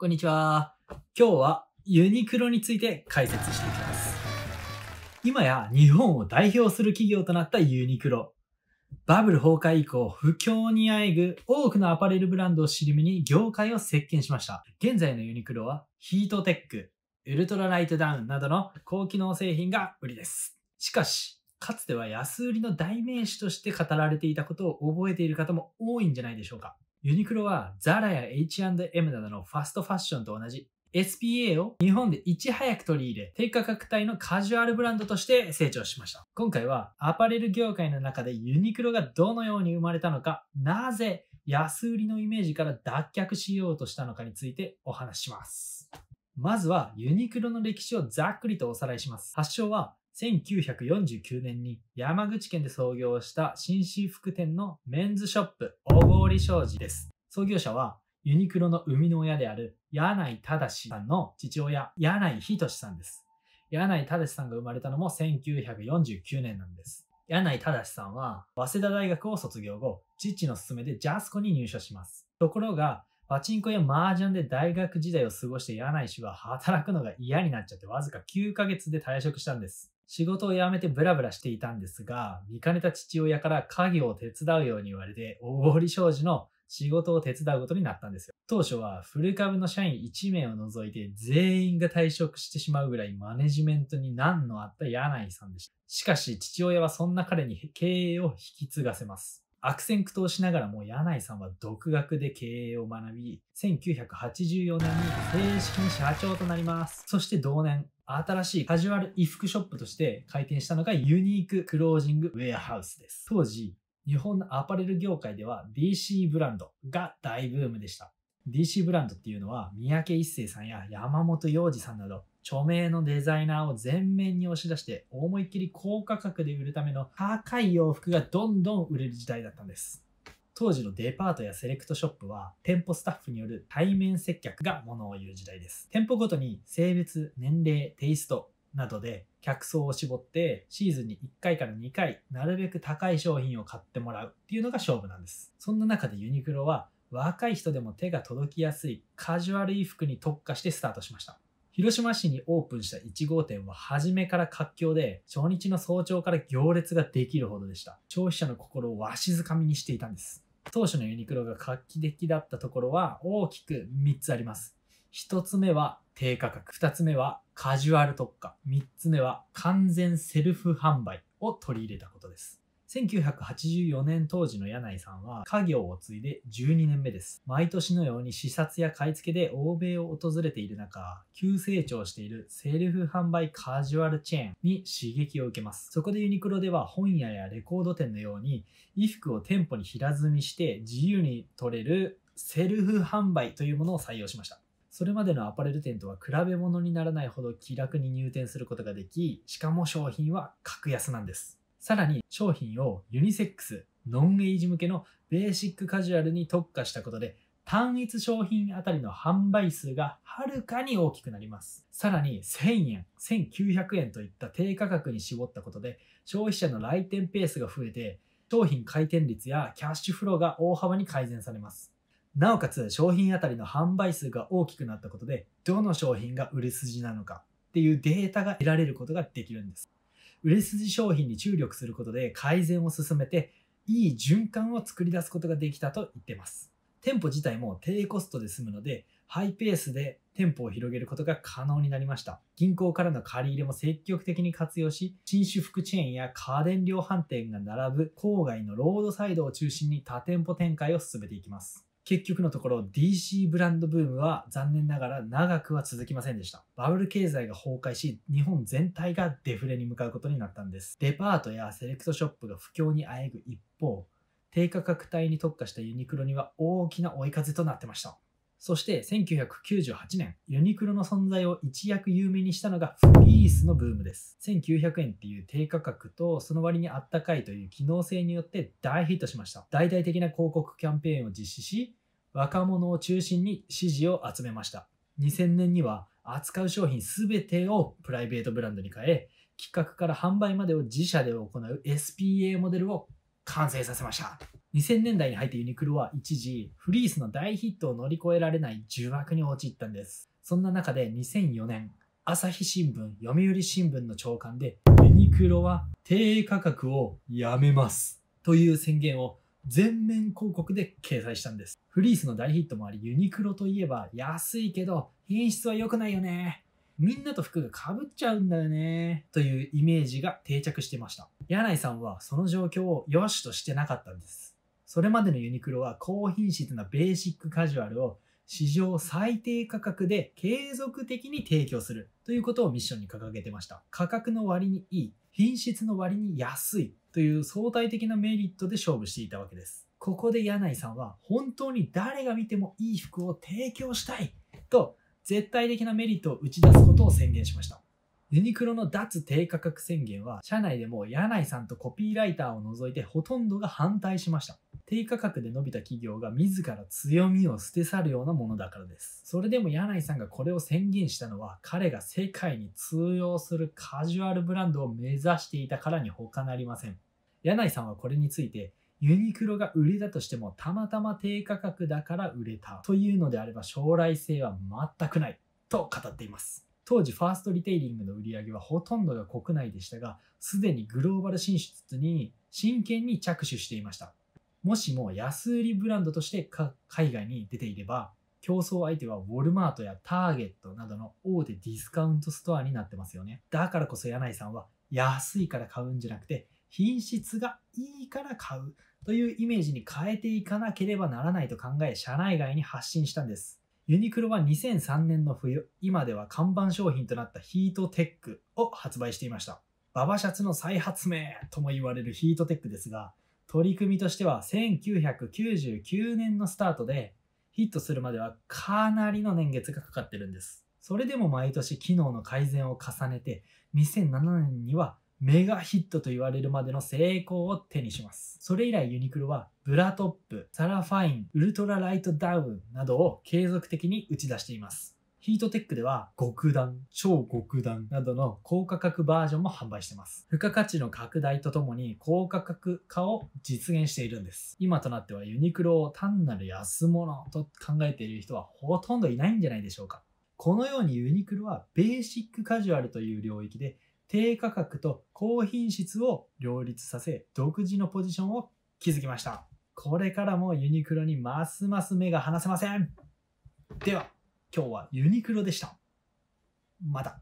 こんにちは。今日はユニクロについて解説していきます。今や日本を代表する企業となったユニクロ。バブル崩壊以降、不況にあえぐ多くのアパレルブランドを尻目に業界を席巻しました。現在のユニクロはヒートテック、ウルトラライトダウンなどの高機能製品が売りです。しかし、かつては安売りの代名詞として語られていたことを覚えている方も多いんじゃないでしょうか。ユニクロはザラや H&M などのファストファッションと同じ SPA を日本でいち早く取り入れ、低価格帯のカジュアルブランドとして成長しました。今回はアパレル業界の中でユニクロがどのように生まれたのか、なぜ安売りのイメージから脱却しようとしたのかについてお話しします。まずはユニクロの歴史をざっくりとおさらいします。発祥は1949年に山口県で創業した紳士服店のメンズショップ、大郡商事です。創業者はユニクロの生みの親である柳井正さんの父親、柳井仁さんです。柳井正さんが生まれたのも1949年なんです。柳井正さんは、早稲田大学を卒業後、父の勧めでジャスコに入所します。ところが、パチンコや麻雀で大学時代を過ごして柳井氏は働くのが嫌になっちゃってわずか9ヶ月で退職したんです。仕事を辞めてブラブラしていたんですが、見かねた父親から家業を手伝うように言われて、大堀商事の仕事を手伝うことになったんですよ。当初はフル株の社員1名を除いて全員が退職してしまうぐらいマネジメントに難のあった柳井さんでした。しかし父親はそんな彼に経営を引き継がせます。悪戦苦闘しながらも柳井さんは独学で経営を学び、1984年に正式に社長となります。そして同年、新しいカジュアル衣服ショップとして開店したのがユニーククロージングウェアハウスです。当時、日本のアパレル業界では DC ブランドが大ブームでした。DC ブランドっていうのは三宅一生さんや山本洋二さんなど著名のデザイナーを全面に押し出して思いっきり高価格で売るための高い洋服がどんどん売れる時代だったんです。当時のデパートやセレクトショップは店舗スタッフによる対面接客がものを言う時代です店舗ごとに性別年齢テイストなどで客層を絞ってシーズンに1回から2回なるべく高い商品を買ってもらうっていうのが勝負なんですそんな中でユニクロは若い人でも手が届きやすいカジュアル衣服に特化してスタートしました広島市にオープンした1号店は初めから活況で初日の早朝から行列ができるほどでした消費者の心をわしづかみにしていたんです当初のユニクロが画期的だったところは大きく3つあります。1つ目は低価格、2つ目はカジュアル特化、3つ目は完全セルフ販売を取り入れたことです。1984年当時の柳井さんは家業を継いで12年目です。毎年のように視察や買い付けで欧米を訪れている中、急成長しているセルフ販売カジュアルチェーンに刺激を受けます。そこでユニクロでは本屋やレコード店のように衣服を店舗に平積みして自由に取れるセルフ販売というものを採用しました。それまでのアパレル店とは比べ物にならないほど気楽に入店することができ、しかも商品は格安なんです。さらに商品をユニセックス、ノンエイジ向けのベーシックカジュアルに特化したことで、単一商品あたりの販売数がはるかに大きくなります。さらに1000円、1900円といった低価格に絞ったことで、消費者の来店ペースが増えて、商品回転率やキャッシュフローが大幅に改善されます。なおかつ商品あたりの販売数が大きくなったことで、どの商品が売れ筋なのかっていうデータが得られることができるんです。売れ筋商品に注力することで改善を進めて、いい循環を作り出すことができたと言ってます。店舗自体も低コストで済むので、ハイペースで店舗を広げることが可能になりました。銀行からの借り入れも積極的に活用し、新種服チェーンや家電量販店が並ぶ郊外のロードサイドを中心に多店舗展開を進めていきます。結局のところ DC ブランドブームは残念ながら長くは続きませんでした。バブル経済が崩壊し、日本全体がデフレに向かうことになったんです。デパートやセレクトショップが不況にあえぐ一方、低価格帯に特化したユニクロには大きな追い風となってました。そして1998年、ユニクロの存在を一躍有名にしたのがフリースのブームです。1900円っていう低価格とその割にあったかいという機能性によって大ヒットしました。大々的な広告キャンペーンを実施し、若者を中心に支持を集めました。2000年には扱う商品全てをプライベートブランドに変え、企画から販売までを自社で行う SPA モデルを完成させました。2000年代に入ってユニクロは一時、フリースの大ヒットを乗り越えられない呪縛に陥ったんです。そんな中で2004年、朝日新聞、読売新聞の長官で、ユニクロは低価格をやめますという宣言を全面広告で掲載したんです。フリースの大ヒットもあり、ユニクロといえば安いけど、品質は良くないよね。みんなと服がかぶっちゃうんだよねというイメージが定着してました。柳井さんはその状況を良しとしてなかったんです。それまでのユニクロは高品質なベーシックカジュアルを史上最低価格で継続的に提供するということをミッションに掲げてました。価格の割にいい、品質の割に安いという相対的なメリットで勝負していたわけです。ここで柳井さんは本当に誰が見てもいい服を提供したいと絶対的なメリットを打ち出すことを宣言しました。ユニクロの脱低価格宣言は、社内でも柳井さんとコピーライターを除いてほとんどが反対しました。低価格で伸びた企業が自ら強みを捨て去るようなものだからです。それでも柳井さんがこれを宣言したのは、彼が世界に通用するカジュアルブランドを目指していたからに他なりません。柳井さんはこれについて、ユニクロが売れたとしてもたまたま低価格だから売れたというのであれば将来性は全くないと語っています。当時ファーストリテイリングの売り上げはほとんどが国内でしたが、すでにグローバル進出に真剣に着手していました。もしも安売りブランドとして海外に出ていれば、競争相手はウォルマートやターゲットなどの大手ディスカウントストアになってますよね。だからこそ柳井さんは安いから買うんじゃなくて、品質がいいから買うというイメージに変えていかなければならないと考え、社内外に発信したんです。ユニクロは2003年の冬、今では看板商品となったヒートテックを発売していました。ババシャツの再発明とも言われるヒートテックですが、取り組みとしては1999年のスタートで、ヒットするまではかなりの年月がかかってるんです。それでも毎年機能の改善を重ねて、2007年にはメガヒットと言われるまでの成功を手にします。それ以来ユニクロはブラトップ、サラファイン、ウルトラライトダウンなどを継続的に打ち出しています。ヒートテックでは極段、超極段などの高価格バージョンも販売してます。付加価値の拡大とともに高価格化を実現しているんです。今となってはユニクロを単なる安物と考えている人はほとんどいないんじゃないでしょうか。このようにユニクロはベーシックカジュアルという領域で低価格と高品質を両立させ、独自のポジションを築きました。これからもユニクロにますます目が離せません。では、今日はユニクロでした。また。